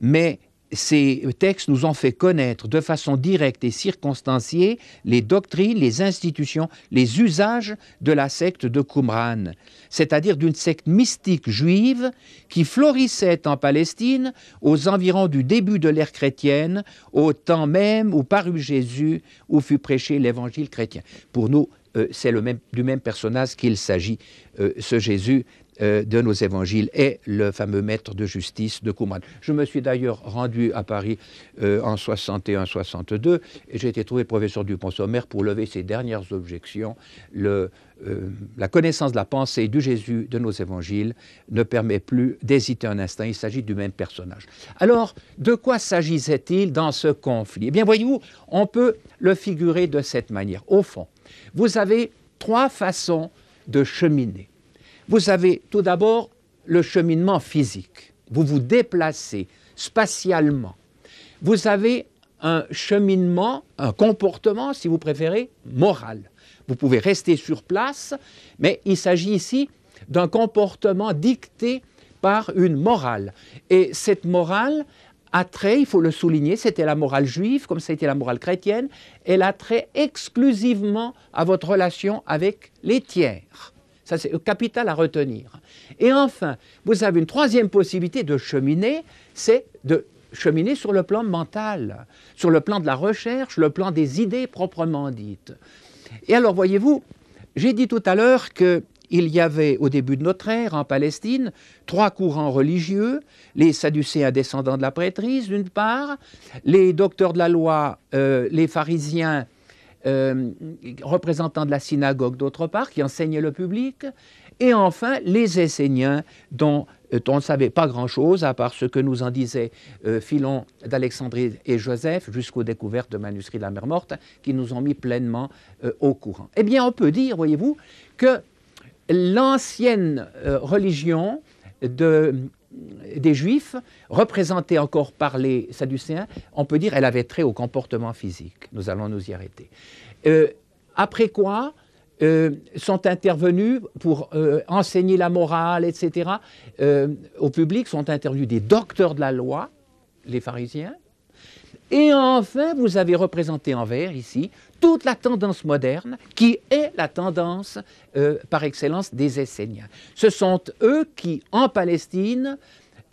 mais ces textes nous ont fait connaître de façon directe et circonstanciée les doctrines, les institutions, les usages de la secte de Qumran, c'est-à-dire d'une secte mystique juive qui florissait en Palestine aux environs du début de l'ère chrétienne, au temps même où parut Jésus, où fut prêché l'évangile chrétien. Pour nous, euh, c'est du même personnage qu'il s'agit, euh, ce Jésus euh, de nos évangiles est le fameux maître de justice de Qumran. Je me suis d'ailleurs rendu à Paris euh, en 61-62 et j'ai été trouvé professeur Dupont-Sommer pour lever ces dernières objections. Euh, la connaissance de la pensée du Jésus de nos évangiles ne permet plus d'hésiter un instant. Il s'agit du même personnage. Alors, de quoi s'agissait-il dans ce conflit Eh bien, voyez-vous, on peut le figurer de cette manière. Au fond, vous avez trois façons de cheminer. Vous avez tout d'abord le cheminement physique. Vous vous déplacez spatialement. Vous avez un cheminement, un comportement, si vous préférez, moral. Vous pouvez rester sur place, mais il s'agit ici d'un comportement dicté par une morale. Et cette morale a trait, il faut le souligner, c'était la morale juive, comme ça a été la morale chrétienne, elle a trait exclusivement à votre relation avec les tiers. Ça, c'est le capital à retenir. Et enfin, vous avez une troisième possibilité de cheminer, c'est de cheminer sur le plan mental, sur le plan de la recherche, le plan des idées proprement dites. Et alors, voyez-vous, j'ai dit tout à l'heure qu'il y avait au début de notre ère en Palestine trois courants religieux, les Sadducéens descendants de la prêtrise d'une part, les docteurs de la loi, euh, les pharisiens euh, représentants de la synagogue d'autre part, qui enseignaient le public, et enfin les Esséniens euh, dont on ne savait pas grand-chose, à part ce que nous en disaient euh, Philon d'Alexandrie et Joseph, jusqu'aux découvertes de manuscrits de la mer morte, qui nous ont mis pleinement au courant. Eh bien, on peut dire, voyez-vous, que l'ancienne religion de des Juifs, représentés encore par les Sadducéens, on peut dire elle avait trait au comportement physique. Nous allons nous y arrêter. Euh, après quoi euh, sont intervenus pour euh, enseigner la morale, etc. au public sont intervenus des docteurs de la loi, les pharisiens. Et enfin, vous avez représenté en vert ici toute la tendance moderne, qui est la tendance euh, par excellence des Esséniens. Ce sont eux qui, en Palestine,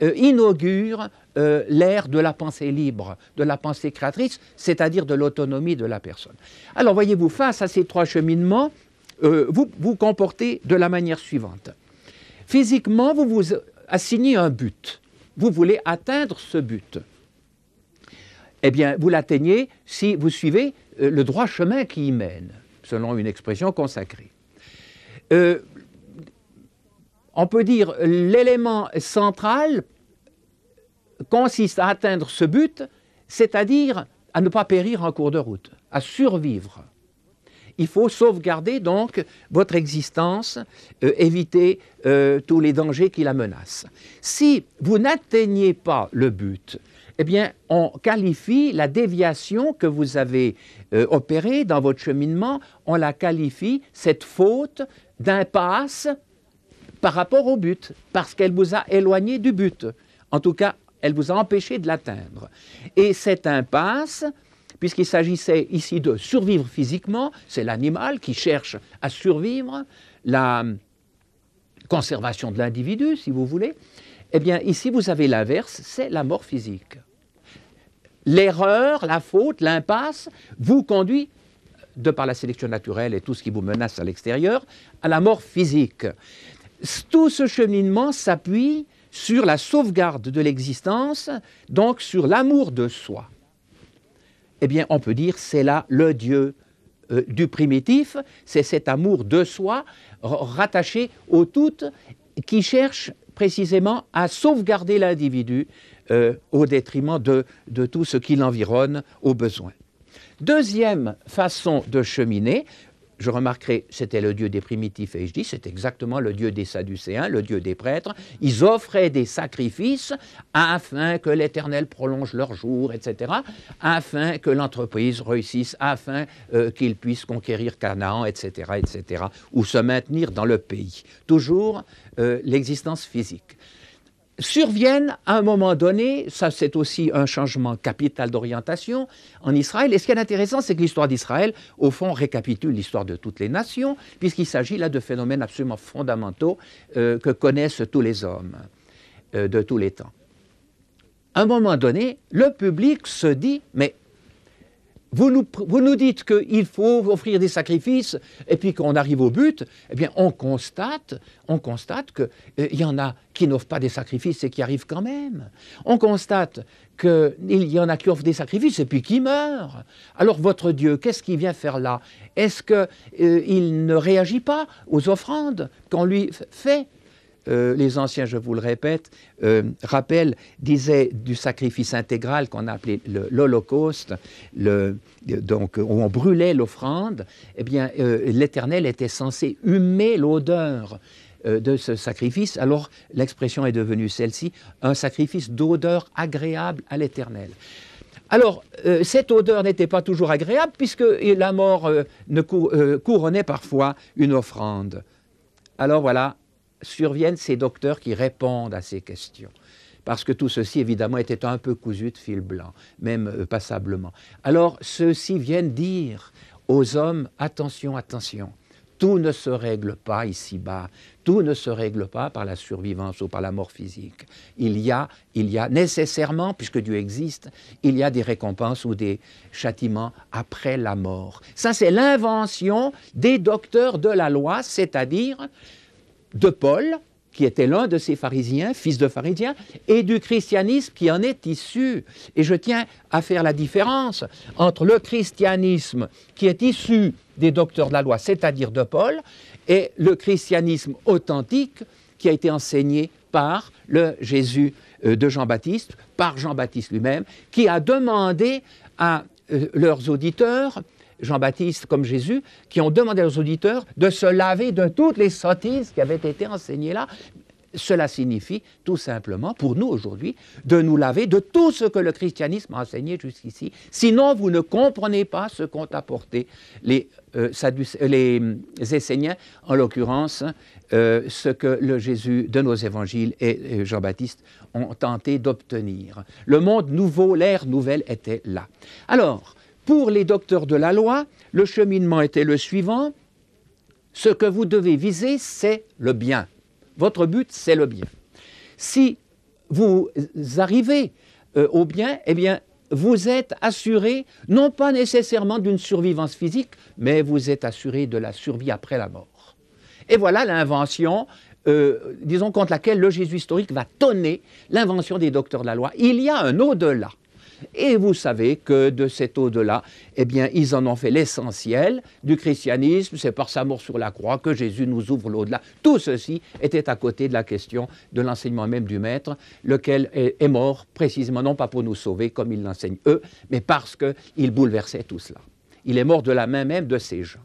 euh, inaugurent euh, l'ère de la pensée libre, de la pensée créatrice, c'est-à-dire de l'autonomie de la personne. Alors voyez-vous, face à ces trois cheminements, vous vous comportez de la manière suivante. Physiquement, vous vous assignez un but. Vous voulez atteindre ce but eh bien, vous l'atteignez si vous suivez euh, le droit chemin qui y mène, selon une expression consacrée. Euh, on peut dire l'élément central consiste à atteindre ce but, c'est-à-dire à ne pas périr en cours de route, à survivre. Il faut sauvegarder donc votre existence, euh, éviter tous les dangers qui la menacent. Si vous n'atteignez pas le but, eh bien, on qualifie la déviation que vous avez euh, opérée dans votre cheminement, on la qualifie, cette faute, d'impasse par rapport au but, parce qu'elle vous a éloigné du but. En tout cas, elle vous a empêché de l'atteindre. Et cette impasse, puisqu'il s'agissait ici de survivre physiquement, c'est l'animal qui cherche à survivre, la conservation de l'individu, si vous voulez, eh bien, ici, vous avez l'inverse, c'est la mort physique. L'erreur, la faute, l'impasse vous conduit, de par la sélection naturelle et tout ce qui vous menace à l'extérieur, à la mort physique. Tout ce cheminement s'appuie sur la sauvegarde de l'existence, donc sur l'amour de soi. Eh bien, on peut dire, c'est là le Dieu euh, du primitif, c'est cet amour de soi rattaché au tout qui cherche précisément à sauvegarder l'individu euh, au détriment de, de tout ce qui l'environne au besoin. Deuxième façon de cheminer, je remarquerai, c'était le Dieu des primitifs, et je dis, c'est exactement le Dieu des Sadducéens, le Dieu des prêtres. Ils offraient des sacrifices afin que l'Éternel prolonge leurs jours, etc., afin que l'entreprise réussisse, afin euh, qu'ils puissent conquérir Canaan, etc., etc., ou se maintenir dans le pays. Toujours euh, l'existence physique surviennent à un moment donné, ça c'est aussi un changement capital d'orientation en Israël. Et ce qui est intéressant, c'est que l'histoire d'Israël, au fond, récapitule l'histoire de toutes les nations, puisqu'il s'agit là de phénomènes absolument fondamentaux euh, que connaissent tous les hommes euh, de tous les temps. À un moment donné, le public se dit, mais vous nous, dites qu'il faut offrir des sacrifices, et puis qu'on arrive au but, eh bien, on constate, on constate qu'il euh, y en a qui n'offrent pas des sacrifices et qui arrivent quand même. On constate qu'il y en a qui offrent des sacrifices et puis qui meurent. Alors votre Dieu, qu'est-ce qu'il vient faire là Est-ce qu'il euh, ne réagit pas aux offrandes qu'on lui fait euh, les anciens, je vous le répète, euh, rappellent, disaient du sacrifice intégral qu'on appelait l'Holocauste, donc où on brûlait l'offrande, eh bien, euh, l'Éternel était censé humer l'odeur de ce sacrifice. Alors l'expression est devenue celle-ci, un sacrifice d'odeur agréable à l'Éternel. Alors, cette odeur n'était pas toujours agréable puisque la mort ne couronnait parfois une offrande. Alors voilà, surviennent ces docteurs qui répondent à ces questions. Parce que tout ceci, évidemment, était un peu cousu de fil blanc, même euh, passablement. Alors, ceux-ci viennent dire aux hommes, attention, attention, tout ne se règle pas ici-bas, tout ne se règle pas par la survivance ou par la mort physique. Il y a, il y a nécessairement, puisque Dieu existe, il y a des récompenses ou des châtiments après la mort. Ça, c'est l'invention des docteurs de la loi, c'est-à-dire de Paul, qui était l'un de ces pharisiens, fils de pharisiens, et du christianisme qui en est issu. Et je tiens à faire la différence entre le christianisme qui est issu des docteurs de la loi, c'est-à-dire de Paul, et le christianisme authentique qui a été enseigné par le Jésus euh, de Jean-Baptiste, par Jean-Baptiste lui-même, qui a demandé à euh, leurs auditeurs Jean-Baptiste comme Jésus, qui ont demandé aux auditeurs de se laver de toutes les sottises qui avaient été enseignées là. Cela signifie tout simplement, pour nous aujourd'hui, de nous laver de tout ce que le christianisme a enseigné jusqu'ici. Sinon, vous ne comprenez pas ce qu'ont apporté les, euh, euh, les euh, Esséniens, en l'occurrence, ce que le Jésus de nos évangiles et Jean-Baptiste ont tenté d'obtenir. Le monde nouveau, l'ère nouvelle était là. Alors, pour les docteurs de la loi, le cheminement était le suivant. Ce que vous devez viser, c'est le bien. Votre but, c'est le bien. Si vous arrivez euh, au bien, eh bien, vous êtes assuré, non pas nécessairement d'une survivance physique, mais vous êtes assuré de la survie après la mort. Et voilà l'invention, euh, disons, contre laquelle le Jésus historique va tonner, l'invention des docteurs de la loi. Il y a un au-delà. Et vous savez que de cet au-delà, eh bien, ils en ont fait l'essentiel du christianisme. C'est par sa mort sur la croix que Jésus nous ouvre l'au-delà. Tout ceci était à côté de la question de l'enseignement même du Maître, lequel est mort précisément, non pas pour nous sauver, comme il l'enseignent eux, mais parce qu'il bouleversait tout cela. Il est mort de la main même de ces gens.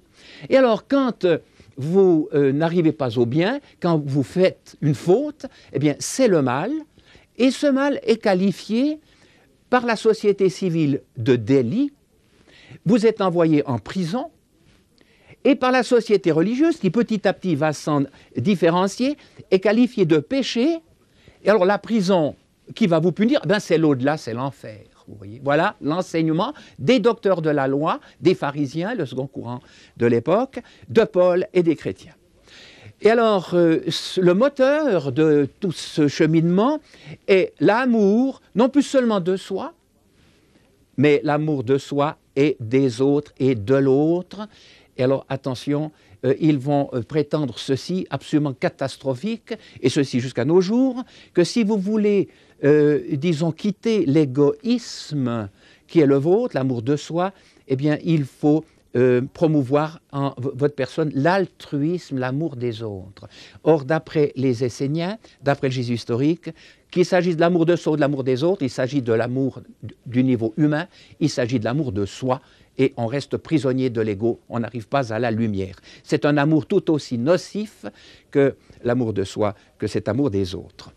Et alors, quand euh, vous euh, n'arrivez pas au bien, quand vous faites une faute, eh bien, c'est le mal. Et ce mal est qualifié par la société civile de Delhi, vous êtes envoyé en prison, et par la société religieuse qui petit à petit va s'en différencier, est qualifiée de péché. Et alors la prison qui va vous punir, ben c'est l'au-delà, c'est l'enfer. Vous voyez. Voilà l'enseignement des docteurs de la loi, des pharisiens, le second courant de l'époque, de Paul et des chrétiens. Et alors, euh, le moteur de tout ce cheminement est l'amour, non plus seulement de soi, mais l'amour de soi et des autres et de l'autre. Et alors, attention, euh, ils vont euh, prétendre ceci absolument catastrophique, et ceci jusqu'à nos jours, que si vous voulez, disons, quitter l'égoïsme qui est le vôtre, l'amour de soi, eh bien, il faut euh, promouvoir en votre personne l'altruisme, l'amour des autres. Or, d'après les Esséniens, d'après le Jésus historique, qu'il s'agisse de l'amour de soi ou de l'amour des autres, il s'agit de l'amour du niveau humain, il s'agit de l'amour de soi, et on reste prisonnier de l'ego, on n'arrive pas à la lumière. C'est un amour tout aussi nocif que l'amour de soi, que cet amour des autres.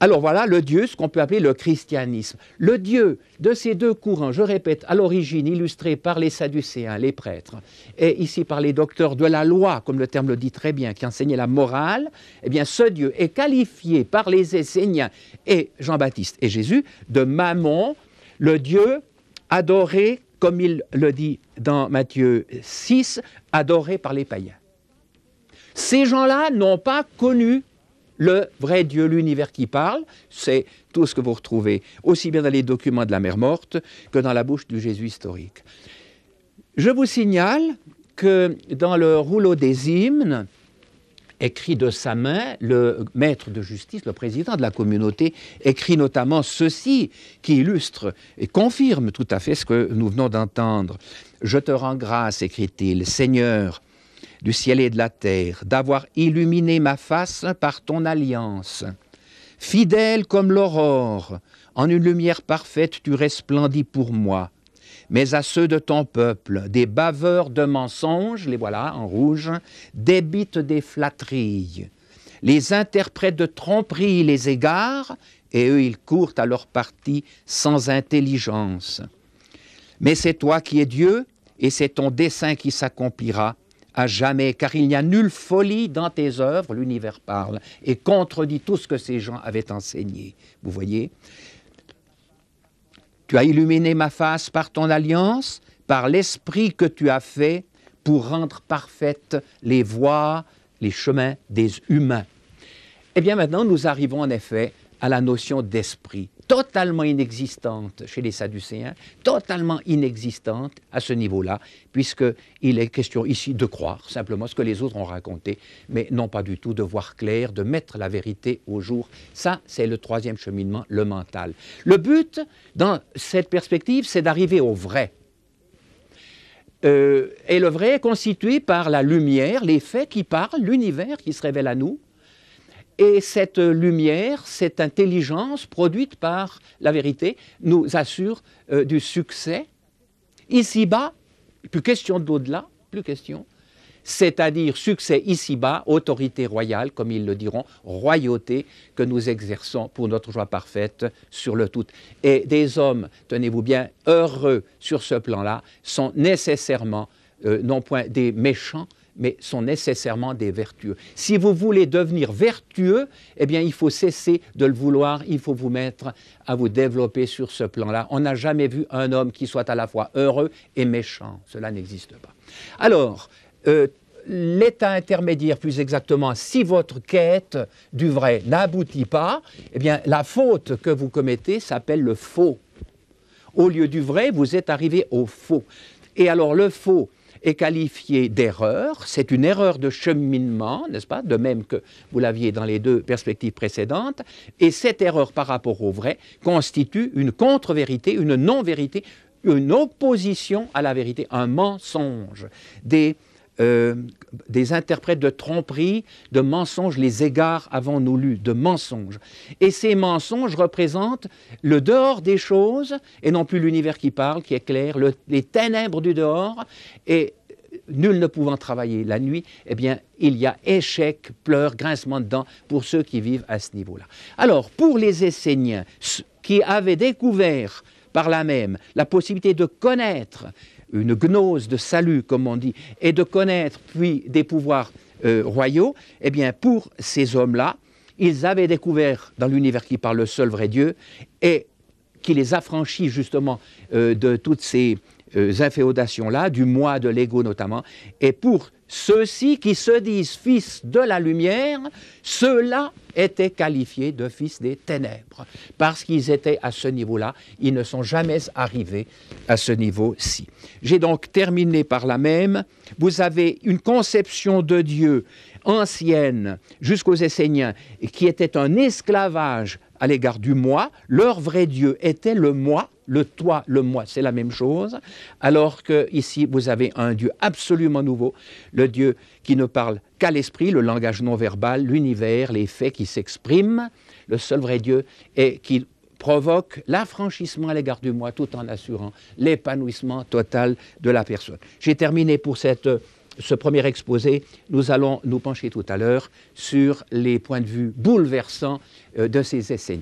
Alors voilà le Dieu, ce qu'on peut appeler le christianisme. Le Dieu de ces deux courants, je répète, à l'origine illustré par les Sadducéens, les prêtres, et ici par les docteurs de la loi, comme le terme le dit très bien, qui enseignaient la morale, eh bien ce Dieu est qualifié par les Esséniens et Jean-Baptiste et Jésus de Mammon, le Dieu adoré, comme il le dit dans Matthieu 6, adoré par les païens. Ces gens-là n'ont pas connu le vrai Dieu, l'univers qui parle, c'est tout ce que vous retrouvez, aussi bien dans les documents de la Mère morte que dans la bouche du Jésus historique. Je vous signale que dans le rouleau des hymnes, écrit de sa main, le maître de justice, le président de la communauté, écrit notamment ceci qui illustre et confirme tout à fait ce que nous venons d'entendre. Je te rends grâce, écrit-il, Seigneur, du ciel et de la terre, d'avoir illuminé ma face par ton alliance. Fidèle comme l'aurore, en une lumière parfaite tu resplendis pour moi. Mais à ceux de ton peuple, des baveurs de mensonges, les voilà en rouge, débitent des flatteries. Les interprètes de tromperie les égarent, et eux ils courent à leur partie sans intelligence. Mais c'est toi qui es Dieu, et c'est ton dessein qui s'accomplira à jamais, car il n'y a nulle folie dans tes œuvres, l'univers parle, et contredit tout ce que ces gens avaient enseigné. Vous voyez Tu as illuminé ma face par ton alliance, par l'esprit que tu as fait pour rendre parfaites les voies, les chemins des humains. Eh bien maintenant, nous arrivons en effet à la notion d'esprit totalement inexistante chez les Sadducéens, totalement inexistante à ce niveau-là, puisqu'il est question ici de croire simplement ce que les autres ont raconté, mais non pas du tout de voir clair, de mettre la vérité au jour. Ça, c'est le troisième cheminement, le mental. Le but, dans cette perspective, c'est d'arriver au vrai. Euh, et le vrai est constitué par la lumière, les faits qui parlent, l'univers qui se révèle à nous, et cette lumière, cette intelligence produite par la vérité nous assure euh, du succès ici-bas, plus question d'au-delà, plus question, c'est-à-dire succès ici-bas, autorité royale, comme ils le diront, royauté que nous exerçons pour notre joie parfaite sur le tout. Et des hommes, tenez-vous bien, heureux sur ce plan-là, sont nécessairement euh, non point des méchants, mais sont nécessairement des vertueux. Si vous voulez devenir vertueux, eh bien, il faut cesser de le vouloir, il faut vous mettre à vous développer sur ce plan-là. On n'a jamais vu un homme qui soit à la fois heureux et méchant. Cela n'existe pas. Alors, euh, l'état intermédiaire, plus exactement, si votre quête du vrai n'aboutit pas, eh bien, la faute que vous commettez s'appelle le faux. Au lieu du vrai, vous êtes arrivé au faux. Et alors, le faux, est qualifié d'erreur. C'est une erreur de cheminement, n'est-ce pas De même que vous l'aviez dans les deux perspectives précédentes. Et cette erreur par rapport au vrai constitue une contre-vérité, une non-vérité, une opposition à la vérité, un mensonge. Des euh, des interprètes de tromperie, de mensonges, les égards avant nous lus, de mensonges. Et ces mensonges représentent le dehors des choses, et non plus l'univers qui parle, qui éclaire, les ténèbres du dehors, et nul ne pouvant travailler la nuit, eh bien, il y a échec, pleurs, grincement de dents pour ceux qui vivent à ce niveau-là. Alors, pour les Esséniens, qui avaient découvert par là même la possibilité de connaître une gnose de salut, comme on dit, et de connaître puis des pouvoirs euh, royaux, eh bien pour ces hommes-là, ils avaient découvert dans l'univers qui parle le seul vrai Dieu et qui les affranchit justement euh, de toutes ces euh, inféodations-là, du moi, de l'ego notamment. Et pour ceux-ci qui se disent fils de la lumière, ceux-là étaient qualifiés de fils des ténèbres, parce qu'ils étaient à ce niveau-là, ils ne sont jamais arrivés à ce niveau-ci. J'ai donc terminé par la même. Vous avez une conception de Dieu ancienne jusqu'aux Esséniens, qui était un esclavage à l'égard du moi. Leur vrai Dieu était le moi, le toi, le moi, c'est la même chose, alors que ici vous avez un Dieu absolument nouveau, le Dieu qui ne parle qu'à l'esprit, le langage non verbal, l'univers, les faits qui s'expriment, le seul vrai Dieu, et qui provoque l'affranchissement à l'égard du moi tout en assurant l'épanouissement total de la personne. J'ai terminé pour cette ce premier exposé, nous allons nous pencher tout à l'heure sur les points de vue bouleversants euh, de ces essais.